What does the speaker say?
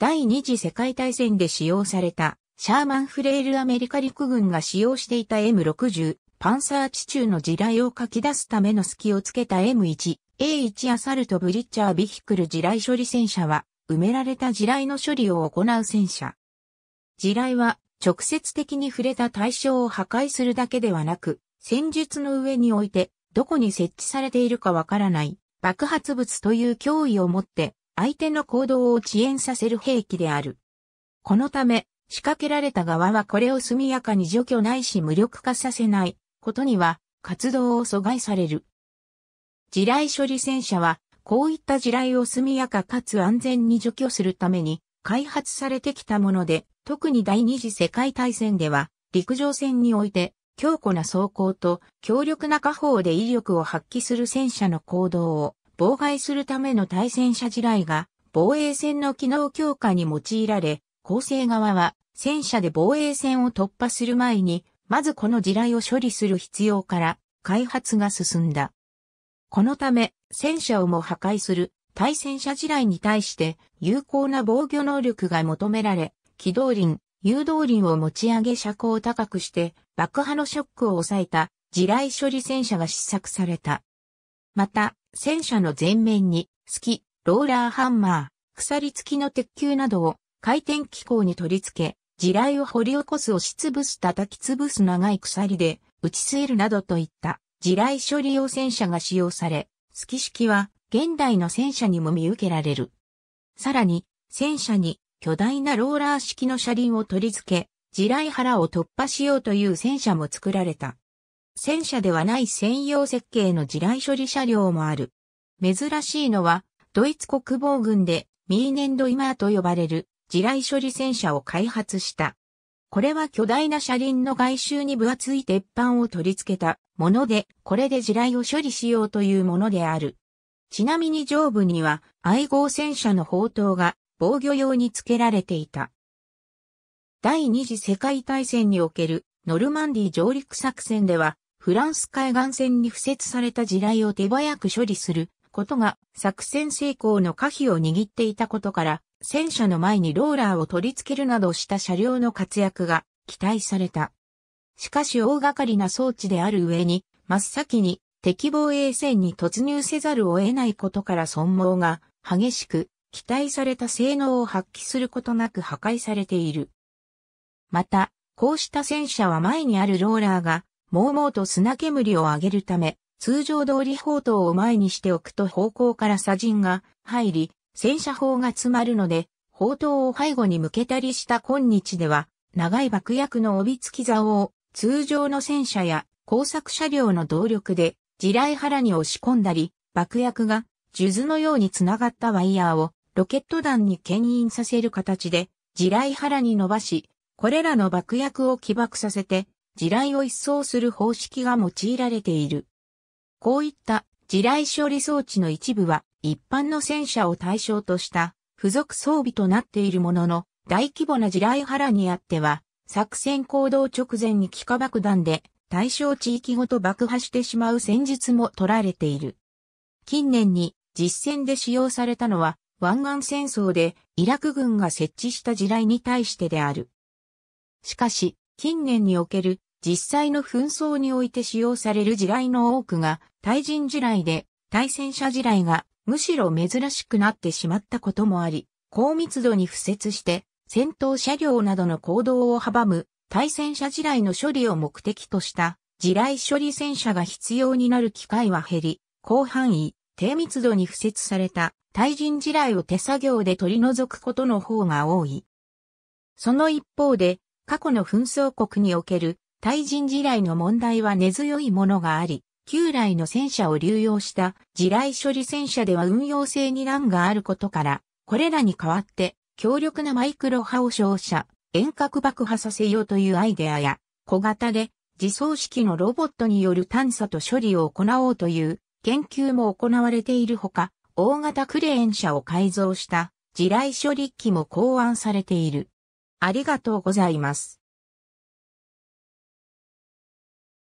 第二次世界大戦で使用された、シャーマンフレールアメリカ陸軍が使用していた M60、パンサー地中の地雷を書き出すための隙をつけた M1、A1 アサルトブリッチャービヒクル地雷処理戦車は、埋められた地雷の処理を行う戦車。地雷は、直接的に触れた対象を破壊するだけではなく、戦術の上において、どこに設置されているかわからない、爆発物という脅威を持って、相手の行動を遅延させる兵器である。このため、仕掛けられた側はこれを速やかに除去ないし無力化させないことには活動を阻害される。地雷処理戦車は、こういった地雷を速やかかつ安全に除去するために開発されてきたもので、特に第二次世界大戦では、陸上戦において強固な装甲と強力な火砲で威力を発揮する戦車の行動を妨害するための対戦車地雷が防衛線の機能強化に用いられ、構成側は戦車で防衛線を突破する前に、まずこの地雷を処理する必要から開発が進んだ。このため戦車をも破壊する対戦車地雷に対して有効な防御能力が求められ、機動輪、誘導輪を持ち上げ車高を高くして爆破のショックを抑えた地雷処理戦車が試作された。また、戦車の前面に、スキ、ローラーハンマー、鎖付きの鉄球などを回転機構に取り付け、地雷を掘り起こす押しつぶす叩きつぶす長い鎖で打ち据えるなどといった地雷処理用戦車が使用され、スキ式は現代の戦車にも見受けられる。さらに、戦車に巨大なローラー式の車輪を取り付け、地雷腹を突破しようという戦車も作られた。戦車ではない専用設計の地雷処理車両もある。珍しいのは、ドイツ国防軍でミーネンドイマーと呼ばれる地雷処理戦車を開発した。これは巨大な車輪の外周に分厚い鉄板を取り付けたもので、これで地雷を処理しようというものである。ちなみに上部には愛号戦車の砲塔が防御用に付けられていた。第二次世界大戦におけるノルマンディ上陸作戦では、フランス海岸線に付設された地雷を手早く処理することが作戦成功の可否を握っていたことから、戦車の前にローラーを取り付けるなどした車両の活躍が期待された。しかし大掛かりな装置である上に、真っ先に敵防衛線に突入せざるを得ないことから損耗が激しく、期待された性能を発揮することなく破壊されている。また、こうした戦車は前にあるローラーが、もうもうと砂煙を上げるため、通常通り砲塔を前にしておくと方向から砂塵が入り、戦車砲が詰まるので、砲塔を背後に向けたりした今日では、長い爆薬の帯付き竿を、通常の戦車や工作車両の動力で、地雷原に押し込んだり、爆薬が、数珠のように繋がったワイヤーを、ロケット弾に牽引させる形で、地雷原に伸ばし、これらの爆薬を起爆させて、地雷を一掃する方式が用いられている。こういった地雷処理装置の一部は、一般の戦車を対象とした付属装備となっているものの、大規模な地雷原にあっては、作戦行動直前に気化爆弾で対象地域ごと爆破してしまう戦術も取られている。近年に実戦で使用されたのは湾岸戦争でイラク軍が設置した地雷に対してである。しかし、近年における実際の紛争において使用される地雷の多くが対人地雷で、対戦車地雷がむしろ珍しくなってしまったこともあり、高密度に付設して戦闘車両などの行動を阻む対戦車地雷の処理を目的とした地雷処理戦車が必要になる機会は減り、広範囲、低密度に付設された対人地雷を手作業で取り除くことの方が多い。その一方で、過去の紛争国における対人地雷の問題は根強いものがあり、旧来の戦車を流用した地雷処理戦車では運用性に乱があることから、これらに代わって強力なマイクロ波を照射、遠隔爆破させようというアイデアや、小型で自走式のロボットによる探査と処理を行おうという研究も行われているほか、大型クレーン車を改造した地雷処理機も考案されている。ありがとうございます。